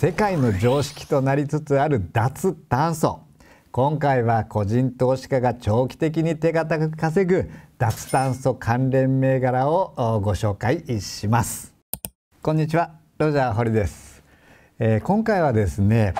世界の常識となりつつある脱炭素今回は個人投資家が長期的に手堅く稼ぐ脱炭素関連銘柄をご紹介しますこんにちはロジャー堀です、えー、今回はですね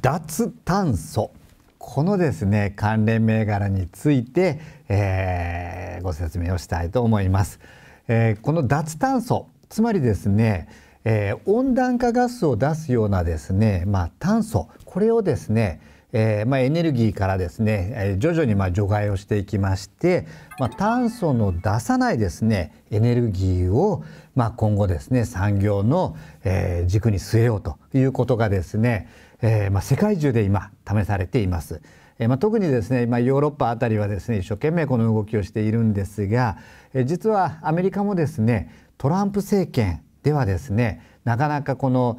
脱炭素このですね関連銘柄について、えー、ご説明をしたいと思います、えー、この脱炭素つまりですねえー、温暖化ガスを出すようなですね、まあ、炭素これをですね、えー、まあ、エネルギーからですね、えー、徐々にま除外をしていきまして、まあ、炭素の出さないですねエネルギーを、ま今後ですね産業の、え軸に据えようということがですね、えま世界中で今試されています。えまあ、特にですね、まあ、ヨーロッパあたりはですね一生懸命この動きをしているんですが、え実はアメリカもですねトランプ政権ではですねなかなかこの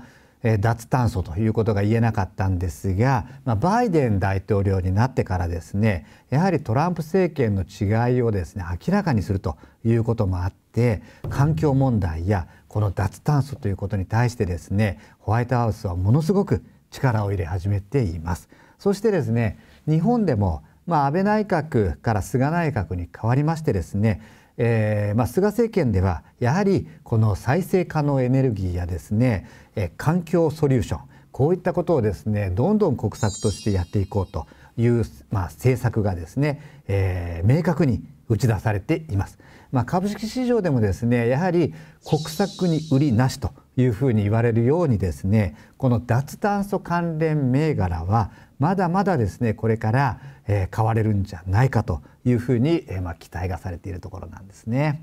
脱炭素ということが言えなかったんですが、まあ、バイデン大統領になってからですねやはりトランプ政権の違いをですね明らかにするということもあって環境問題やこの脱炭素ということに対してですねホワイトハウスはものすごく力を入れ始めています。そしてですね日本でもまあ、安倍内閣から菅内閣に変わりましてですねえーまあ、菅政権ではやはりこの再生可能エネルギーやですね、えー、環境ソリューションこういったことをですねどんどん国策としてやっていこうという、まあ、政策がですね、えー、明確に打ち出されています。まあ、株式市場でもですねやはり国策に売りなしというふうに言われるようにですねこの脱炭素関連銘柄はまだまだですねこれから、買われるんじゃないかというふうに、まあ、期待がされているところなんですね。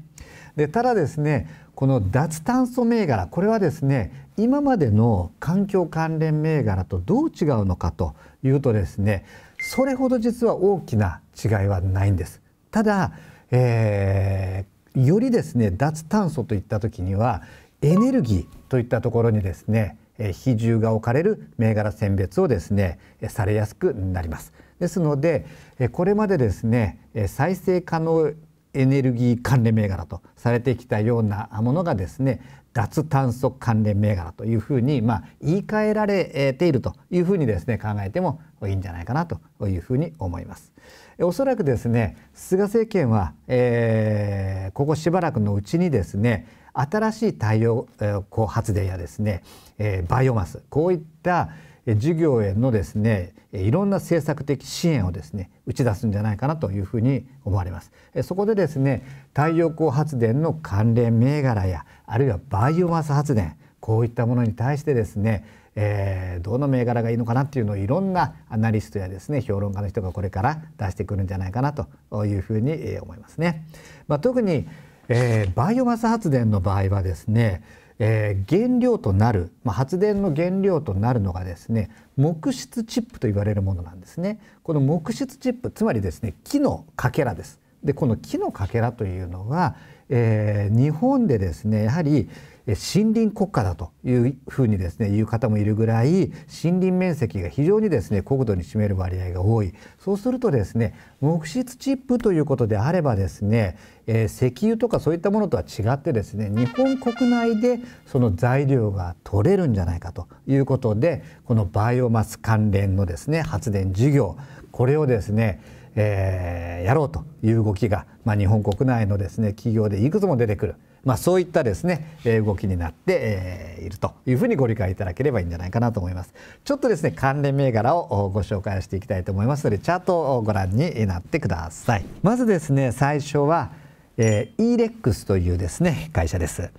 でただですねこの脱炭素銘柄これはですね今までの環境関連銘柄とどう違うのかというとですねそれほど実は大きな違いはないんです。ただ、えー、よりですね脱炭素といった時にはエネルギーといったところにですね比重が置かれる銘柄選別をですねされやすくなりますですのでこれまでですね再生可能エネルギー関連銘柄とされてきたようなものがですね脱炭素関連銘柄というふうに、まあ、言い換えられているというふうにですね考えてもいいんじゃないかなというふうに思います。おそらくですね菅政権は、えー、ここしばらくのうちにですね新しい太陽光発電やですねバイオマスこういった事業へのですねいろんな政策的支援をですね打ち出すんじゃないかなというふうに思われますそこでですね太陽光発電の関連銘柄やあるいはバイオマス発電こういったものに対してですねえー、どの銘柄がいいのかなっていうのをいろんなアナリストやですね評論家の人がこれから出してくるんじゃないかなというふうに思いますね。まあ、特にえー、バイオマス発電の場合はですね、えー、原料となる、まあ、発電の原料となるのがですね木質チップと言われるものなんですねこの木質チップつまりですね木のかけらですでこの木のかけらというのは、えー、日本でですねやはり、森林国家だというふうにですね言う方もいるぐらい森林面積が非常にですね国土に占める割合が多いそうするとですね木質チップということであればですね、えー、石油とかそういったものとは違ってですね日本国内でその材料が取れるんじゃないかということでこのバイオマス関連のですね発電事業これをですねえー、やろうという動きが、まあ、日本国内のですね企業でいくつも出てくる。まあ、そういったですね、え動きになって、えいるというふうにご理解いただければいいんじゃないかなと思いますちょっとですね関連銘柄をご紹介していきたいと思いますのでチャートをご覧になってくださいまずですね最初はえー、e レックスというですね会社です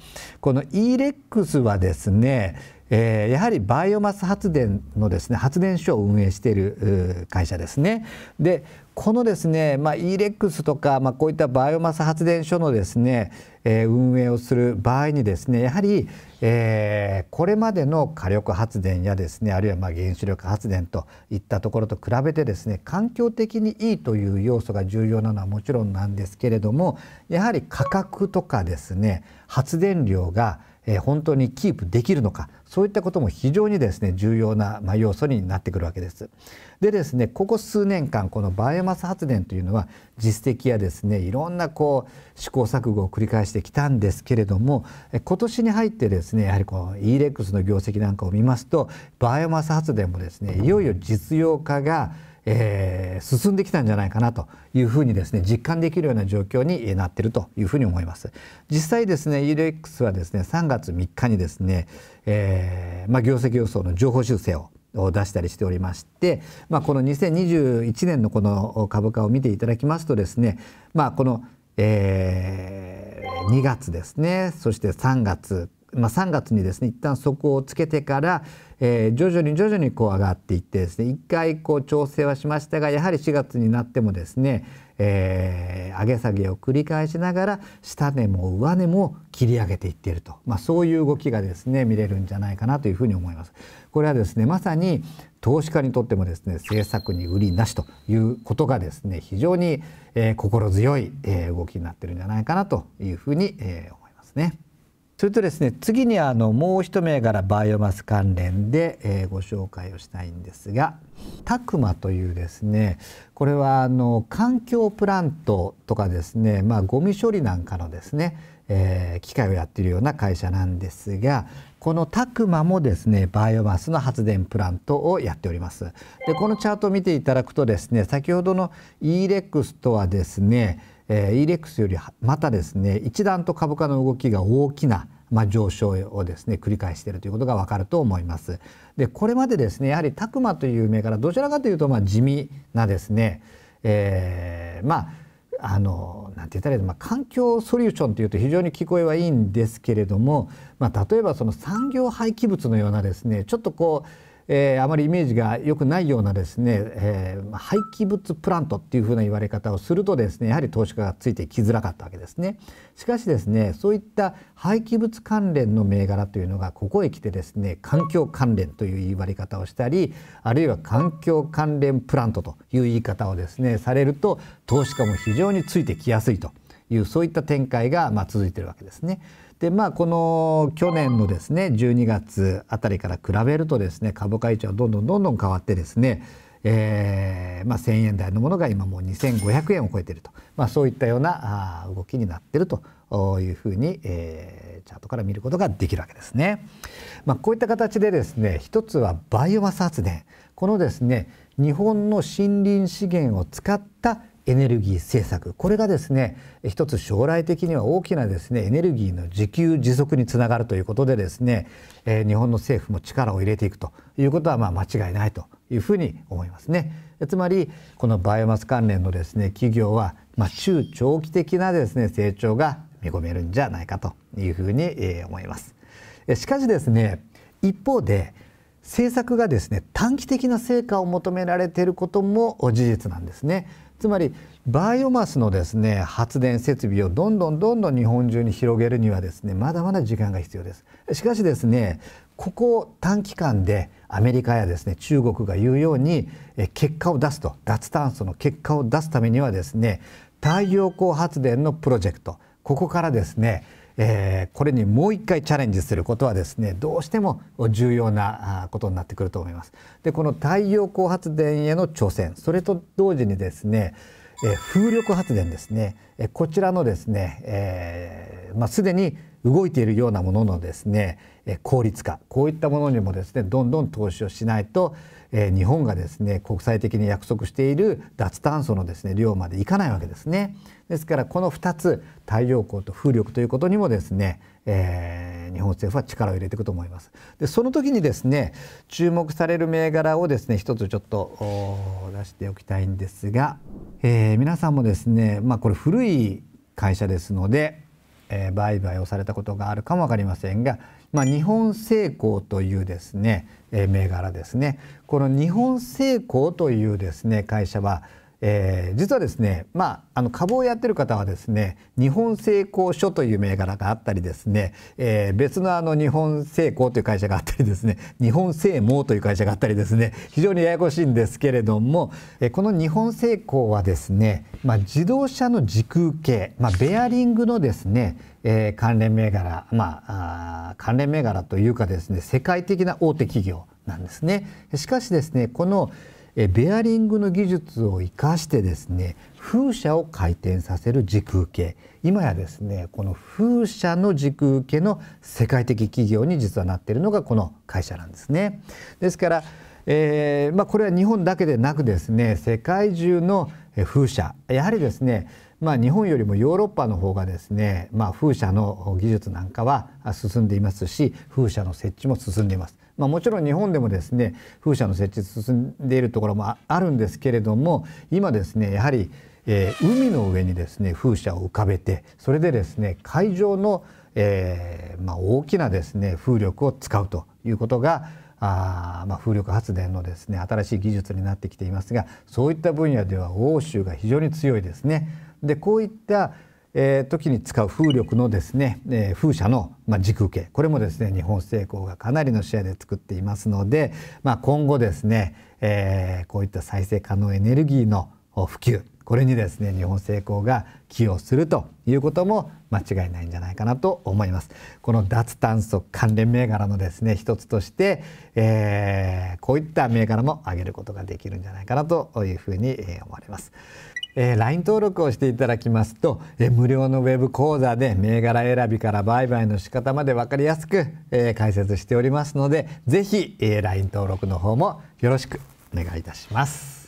この e レックスはですねえー、やはりバイオマス発電のですね発電所を運営している会社ですね。でこのですね、まあ、EREX とか、まあ、こういったバイオマス発電所のですね、えー、運営をする場合にですねやはり、えー、これまでの火力発電やですねあるいはまあ原子力発電といったところと比べてですね環境的にいいという要素が重要なのはもちろんなんですけれどもやはり価格とかですね発電量がえ本当にキープできるのかそういったことも非常にですね重要な、ま要素になってくるわけです。でですねここ数年間このバイオマス発電というのは実績やですねいろんなこう試行錯誤を繰り返してきたんですけれども今年に入ってですねやはりこう e ックスの業績なんかを見ますとバイオマス発電もですねいよいよ実用化が、えー、進んできたんじゃないかなというふうにですね実感できるような状況になっているというふうに思います実際ですね ELX はですね3月3日にですね、えー、まあ、業績予想の情報修正を出したりしておりまして、まあ、この2021年のこの株価を見ていただきますとですね、まあ、この、えー、2月ですねそして3月まあ、3月にですね一旦底をつけてから、えー、徐々に徐々にこう上がっていってですね一回こう調整はしましたがやはり4月になってもですね、えー、上げ下げを繰り返しながら下値も上値も切り上げていっていると、まあ、そういう動きがですね見れるんじゃないかなというふうに思います。これはですねまさに投資家にとってもですね政策に売りなしということがですね非常に、えー、心強い、えー、動きになってるんじゃないかなというふうに、えー、思いますね。それとですね次にあのもう一銘柄バイオマス関連で、えー、ご紹介をしたいんですがタクマというですねこれはあの環境プラントとかですねまあゴミ処理なんかのですね、えー、機械をやっているような会社なんですがこのタクマもですねバイオマスの発電プラントをやっておりますでこのチャートを見ていただくとですね先ほどの e レックスとはですねえー、ELEX よりまたですね一段と株価の動きが大きなまあ、上昇をですね繰り返しているということがわかると思います。でこれまでですねやはりタクマという銘柄どちらかというとまあ地味なですね、えー、まああのなんて言ったらいいの、まあ、環境ソリューションというと非常に聞こえはいいんですけれども、まあ、例えばその産業廃棄物のようなですねちょっとこうえー、あまりイメージが良くないようなですね、えー、廃棄物プラントっていうふうな言われ方をするとですねやはり投資家がついてきづらかったわけですねしかしですねそういった廃棄物関連の銘柄というのがここへ来てですね環境関連という言われ方をしたりあるいは環境関連プラントという言い方をですねされると投資家も非常についてきやすいというそういった展開がま続いているわけですね。でまあこの去年のですね12月あたりから比べるとですね株価位置はどんどんどんどん変わってですねえーまあ、1,000円台のものが今もう2,500円を超えていると、まあ、そういったようなあ動きになっているというふうに、えー、チャートから見ることができるわけですね。まあ、こういった形でですね一つはバイオマス発電このですね日本の森林資源を使ったエネルギー政策これがですね一つ将来的には大きなですねエネルギーの自給自足につながるということでですね、えー、日本の政府も力を入れていくということはまあ間違いないというふうに思いますね。つまりこのバイオマス関連のですね企業はまあ中長期的なですね成長が見込めるんじゃないかというふうに思います。しかしですね一方で政策がですね短期的な成果を求められていることも事実なんですねつまりバイオマスのですね発電設備をどんどんどんどん日本中に広げるにはですねまだまだ時間が必要ですしかしですねここ短期間でアメリカやですね中国が言うように結果を出すと脱炭素の結果を出すためにはですね太陽光発電のプロジェクトここからですねえー、これにもう一回チャレンジすることはですねどうしても重要なことになってくると思います。でこの太陽光発電への挑戦それと同時にですね、えー、風力発電ですね、えー、こちらのですね、えーまあ、すでに動いているようなもののですね効率化こういったものにもですねどんどん投資をしないと日本がですね国際的に約束している脱炭素のですね量までいかないわけですね。ですからこの2つ太陽光と風力ということにもですね、えー、日本政府は力を入れていくと思います。でその時にですね注目される銘柄をですね一つちょっと出しておきたいんですが、えー、皆さんもですねまあこれ古い会社ですのでえー、売買をされたことがあるかも分かりませんが、まあ、日本製鋼というですね、えー、銘柄ですねこの日本製鋼というですね会社はえー、実はですね、まあ、あの株をやってる方はですね日本製鋼所という銘柄があったりですね、えー、別のあの日本製鋼という会社があったりですね日本製網という会社があったりですね非常にややこしいんですけれども、えこの日本製鋼はですね、まあ、自動車の時空系、まあ、ベアリングのですねえー、関連銘柄、まあ、あ関連銘柄というかですね世界的な大手企業なんですね。しかしですねこのえベアリングの技術を生かしてですね風車を回転させる時空系今やですねこの風車の時空系の世界的企業に実はなっているのがこの会社なんですね。ですから、えー、まあ、これは日本だけでなくですね世界中の風車やはりですねまあ、日本よりもヨーロッパの方がですね、まあ、風車の技術なんかは進んでいますし風車の設置も進んでいます。まあ、もちろん日本でもですね風車の設置進んでいるところもあるんですけれども今ですねやはり、えー、海の上にですね風車を浮かべてそれでですね海上の、えー、まあ、大きなですね風力を使うということがあまあ、風力発電のですね新しい技術になってきていますがそういった分野では欧州が非常に強いですね。でこういったえー、時に使う風力のですね、えー、風車の、まあ、軸形これもですね日本製鋼がかなりのシェアで作っていますので、まあ、今後ですね、えー、こういった再生可能エネルギーの普及これにですね日本製鋼が寄与するということも間違いないんじゃないかなと思いますこの脱炭素関連銘柄のですね一つとして、えー、こういった銘柄も上げることができるんじゃないかなというふうに思われますえー、LINE 登録をしていただきますと、えー、無料のウェブ講座で銘柄選びから売買の仕方まで分かりやすく、えー、解説しておりますのでぜひ、えー、LINE 登録の方もよろしくお願いいたします。